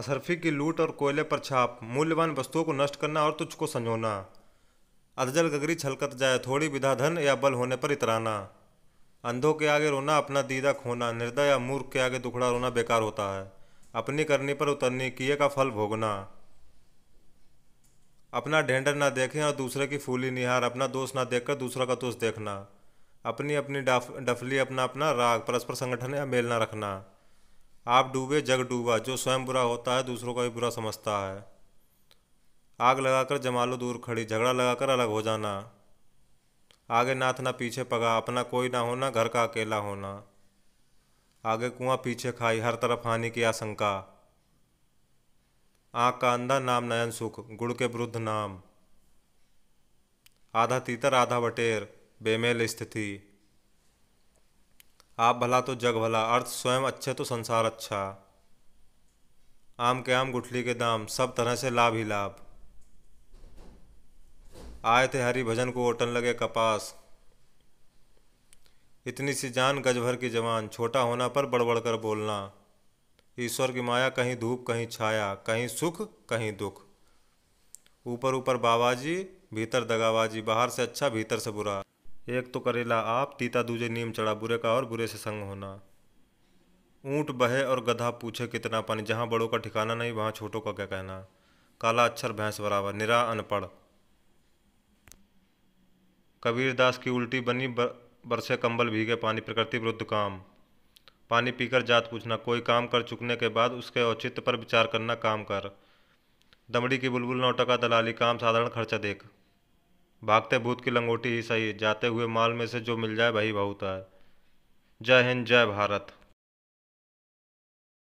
असरफी की लूट और कोयले पर छाप मूल्यवान वस्तुओं को नष्ट करना और तुझको संजोना अधजल गगरी छलकत जाए थोड़ी विधा धन या बल होने पर इतराना अंधों के आगे रोना अपना दीदा खोना निर्दय या मूर्ख के आगे दुखड़ा रोना बेकार होता है अपनी करनी पर उतरनी किए का फल भोगना अपना ढेंडर ना देखें और दूसरे की फूली निहार अपना दोष ना देखकर दूसरा का दोष देखना अपनी अपनी डफली अपना अपना राग परस्पर संगठन या मेल ना रखना आप डूबे जग डूबा जो स्वयं बुरा होता है दूसरों का भी बुरा समझता है आग लगाकर जमालो दूर खड़ी झगड़ा लगाकर अलग हो जाना आगे नाथ ना पीछे पगा अपना कोई ना होना घर का अकेला होना आगे कुआं पीछे खाई हर तरफ हानि की आशंका आँख का अंधा नाम नयन सुख गुड़ के वृद्ध नाम आधा तीतर आधा बटेर बेमेल स्थिति आप भला तो जग भला अर्थ स्वयं अच्छे तो संसार अच्छा आम के आम गुठली के दाम सब तरह से लाभ ही लाभ आए थे हरि भजन को ओटन लगे कपास इतनी सी जान गज भर की जवान छोटा होना पर बड़बड़ कर बोलना ईश्वर की माया कहीं धूप कहीं छाया कहीं सुख कहीं दुख ऊपर ऊपर बाबाजी भीतर दगाबाजी बाहर से अच्छा भीतर से बुरा एक तो करेला आप तीता दूजे नीम चढ़ा बुरे का और बुरे से संग होना ऊँट बहे और गधा पूछे कितना पानी जहाँ बड़ों का ठिकाना नहीं वहाँ छोटों का क्या कहना काला अक्षर भैंस बराबर निरा अनपढ़ कबीरदास की उल्टी बनी बरसे कंबल भीगे पानी प्रकृति विरुद्ध काम पानी पीकर जात पूछना कोई काम कर चुकने के बाद उसके औचित्य पर विचार करना काम कर दमड़ी की बुलबुल नौ टका दलाली काम साधारण खर्चा देख भागते भूत की लंगोटी ही सही जाते हुए माल में से जो मिल जाए वही बहुत है जय हिंद जय भारत